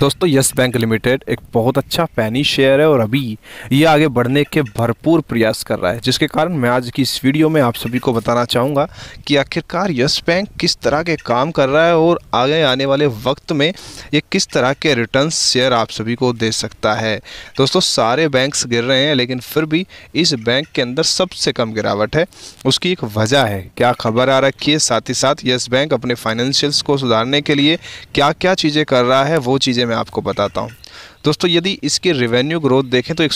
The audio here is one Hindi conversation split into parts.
दोस्तों यस बैंक लिमिटेड एक बहुत अच्छा पैनी शेयर है और अभी ये आगे बढ़ने के भरपूर प्रयास कर रहा है जिसके कारण मैं आज की इस वीडियो में आप सभी को बताना चाहूँगा कि आखिरकार यस बैंक किस तरह के काम कर रहा है और आगे आने वाले वक्त में ये किस तरह के रिटर्न शेयर आप सभी को दे सकता है दोस्तों सारे बैंक्स गिर रहे हैं लेकिन फिर भी इस बैंक के अंदर सबसे कम गिरावट है उसकी एक वजह है क्या खबर आ रखी है साथ ही साथ यस बैंक अपने फाइनेंशियल्स को सुधारने के लिए क्या क्या चीज़ें कर रहा है वो चीज़ें मैं आपको बताता हूँ दोस्तों यदि इसकी रेवेन्यू ग्रोथ देखें तो एक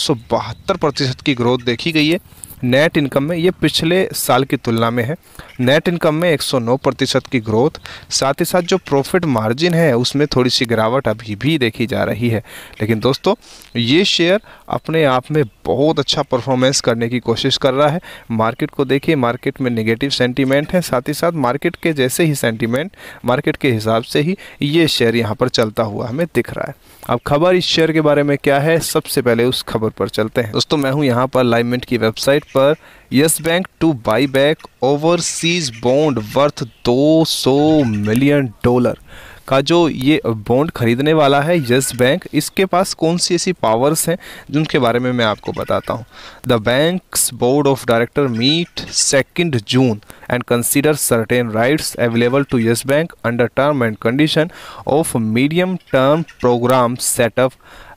प्रतिशत की ग्रोथ देखी गई है नेट इनकम में ये पिछले साल की तुलना में है नेट इनकम में 109 प्रतिशत की ग्रोथ साथ ही साथ जो प्रॉफिट मार्जिन है उसमें थोड़ी सी गिरावट अभी भी देखी जा रही है लेकिन दोस्तों ये शेयर अपने आप में बहुत अच्छा परफॉर्मेंस करने की कोशिश कर रहा है मार्केट को देखिए मार्केट में निगेटिव सेंटिमेंट है साथ ही साथ मार्केट के जैसे ही सेंटिमेंट मार्केट के हिसाब से ही ये शेयर यहाँ पर चलता हुआ हमें दिख रहा है अब खबर इस शेयर के बारे में क्या है सबसे पहले उस खबर पर चलते हैं दोस्तों मैं हूँ यहाँ पर लाइमेंट की वेबसाइट पर Yes Bank to buy back overseas bond worth 200 million dollar का जो ये बॉन्ड खरीदने वाला है येस बैंक इसके पास कौन सी ऐसी पावर्स हैं जिनके बारे में मैं आपको बताता हूँ the bank's board of director meet second June and consider certain rights available to Yes Bank under term and condition of medium term programme setup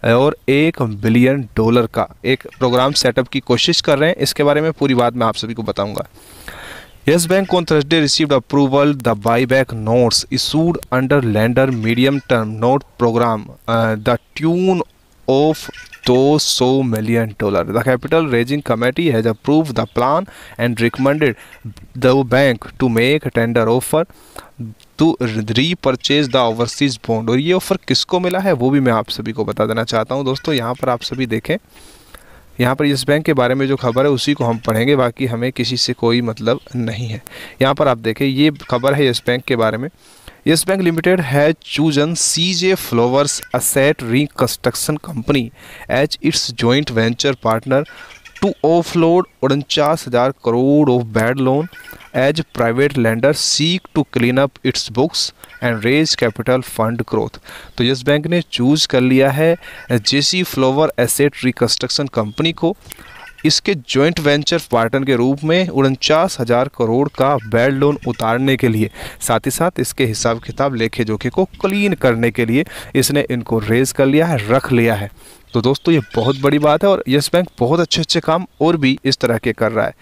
और एक बिलियन डॉलर का एक प्रोग्राम सेटअप की कोशिश कर रहे हैं इसके बारे में पूरी बात मैं आप सभी को बताऊंगा Yes Bank on Thursday receive approval the buy back note issued under lender medium term note programme the tune of दो सौ million dollar the capital raising committee has approve the plan and recommended the bank to make tender offer to repurchase the overseas bond और ये ऑफर किसको मिला है वो भी मैं आप सभी को बता देना चाहता हूँ दोस्तों यहाँ पर आप सभी देखें यहाँ पर यस बैंक के बारे में जो खबर है उसी को हम पढ़ेंगे बाकी हमें किसी से कोई मतलब नहीं है यहाँ पर आप देखें ये खबर है यस बैंक के बारे में Yes Bank limited has chosen C J flowers asset reconstruction company as its joint venture partner to offload उनचास हज़ार crore of bad loan as private lender seek to clean up its books and raise capital fund growth तो यस बैंक ने चूज कर लिया है JC flower asset reconstruction company को इसके जॉइंट वेंचर पार्टनर के रूप में उनचास हज़ार करोड़ का बैड लोन उतारने के लिए साथ ही साथ इसके हिसाब किताब लेखे जोखे को क्लीन करने के लिए इसने इनको रेज कर लिया है रख लिया है तो दोस्तों ये बहुत बड़ी बात है और यस बैंक बहुत अच्छे अच्छे काम और भी इस तरह के कर रहा है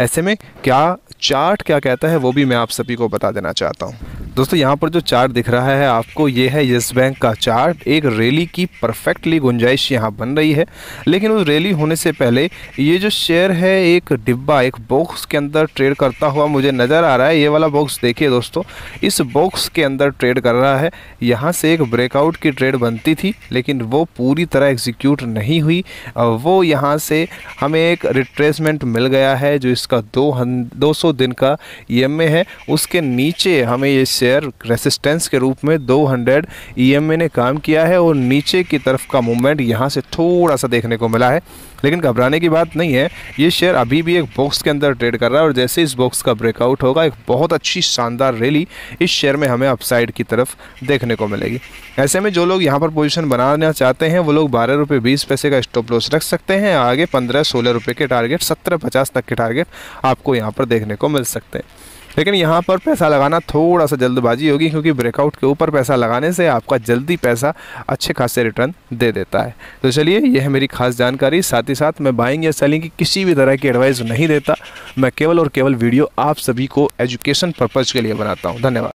ऐसे में क्या चार्ट क्या कहता है वो भी मैं आप सभी को बता देना चाहता हूँ दोस्तों यहाँ पर जो चार्ट दिख रहा है आपको ये है येस बैंक का चार्ट एक रैली की परफेक्टली गुंजाइश यहाँ बन रही है लेकिन उस रैली होने से पहले ये जो शेयर है एक डिब्बा एक बॉक्स के अंदर ट्रेड करता हुआ मुझे नज़र आ रहा है ये वाला बॉक्स देखिए दोस्तों इस बॉक्स के अंदर ट्रेड कर रहा है यहाँ से एक ब्रेकआउट की ट्रेड बनती थी लेकिन वो पूरी तरह एग्जीक्यूट नहीं हुई वो यहाँ से हमें एक रिट्रेसमेंट मिल गया है जो इसका दो, दिन का ई है उसके नीचे हमें ये शेयर रेसिस्टेंस के रूप में 200 हंड्रेड e ने काम किया है और नीचे की तरफ का मूवमेंट यहाँ से थोड़ा सा देखने को मिला है लेकिन घबराने की बात नहीं है ये शेयर अभी भी एक बॉक्स के अंदर ट्रेड कर रहा है और जैसे इस बॉक्स का ब्रेकआउट होगा एक बहुत अच्छी शानदार रैली इस शेयर में हमें अपसाइड की तरफ देखने को मिलेगी ऐसे में जो लोग यहाँ पर पोजिशन बनाना चाहते हैं वो लोग बारह रुपये बीस पैसे का स्टॉप लॉस रख सकते हैं आगे पंद्रह सोलह रुपये के टारगेट सत्रह पचास तक के टारगेट आपको यहाँ पर देखने को मिल सकते हैं लेकिन यहाँ पर पैसा लगाना थोड़ा सा जल्दबाजी होगी क्योंकि ब्रेकआउट के ऊपर पैसा लगाने से आपका जल्दी पैसा अच्छे खासे रिटर्न दे देता है तो चलिए यह है मेरी खास जानकारी साथ ही साथ मैं बाइंग या सेलिंग की किसी भी तरह की एडवाइस नहीं देता मैं केवल और केवल वीडियो आप सभी को एजुकेशन पर्पज़ के लिए बनाता हूँ धन्यवाद